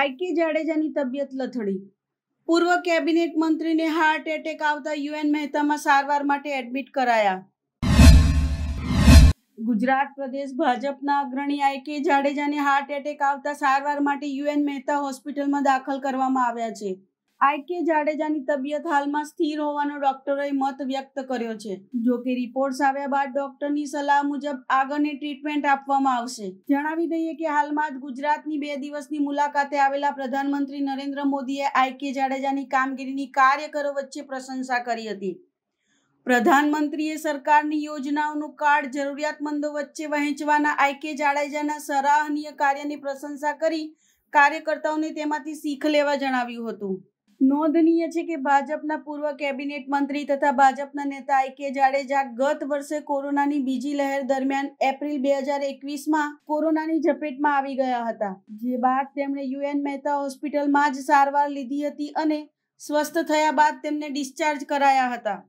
આઈકે જાડેજાની તબિયત લથડી પૂર્વ કેબિનેટ મંત્રીને હાર્ટ એટેક આવતા યુએન મહેતામાં સારવાર માટે એડમિટ કરાયા ગુજરાત પ્રદેશ ભાજપના અગ્રણી આઈકે જાડેજાને હાર્ટ એટેક આવતા સારવાર માટે યુએન મહેતા હોસ્પિટલમાં દાખલ કરવામાં આવ્યા છે આઈ જાડેજાની તબિયત હાલમાં સ્થિર હોવાનો ડોક્ટરોએ મત વ્યક્ત કર્યો છે જો કે રિપોર્ટ્સ આવ્યા બાદ ડોક્ટરની સલાહ મુજબ આગળની ટ્રીટમેન્ટ આપવામાં આવશે જણાવી દઈએ કે હાલમાં જ ગુજરાતની બે દિવસની મુલાકાતે આવેલા પ્રધાનમંત્રી નરેન્દ્ર મોદીએ આઈ જાડેજાની કામગીરીની કાર્યકરો વચ્ચે પ્રશંસા કરી હતી પ્રધાનમંત્રીએ સરકારની યોજનાઓનું કાર્ડ જરૂરિયાતમંદો વચ્ચે વહેંચવાના આઈકે જાડેજાના સરાહનીય કાર્યની પ્રશંસા કરી કાર્યકર્તાઓને તેમાંથી શીખ લેવા જણાવ્યું હતું નોંધનીય છે કે ભાજપના પૂર્વ કેબિનેટ મંત્રી તથા ભાજપના નેતા આઈ કે જાડેજા ગત વર્ષે કોરોનાની બીજી લહેર દરમિયાન એપ્રિલ બે હજાર એકવીસમાં કોરોનાની ઝપેટમાં આવી ગયા હતા જે બાદ તેમણે યુએન મહેતા હોસ્પિટલમાં જ સારવાર લીધી હતી અને સ્વસ્થ થયા બાદ તેમને ડિસ્ચાર્જ કરાયા હતા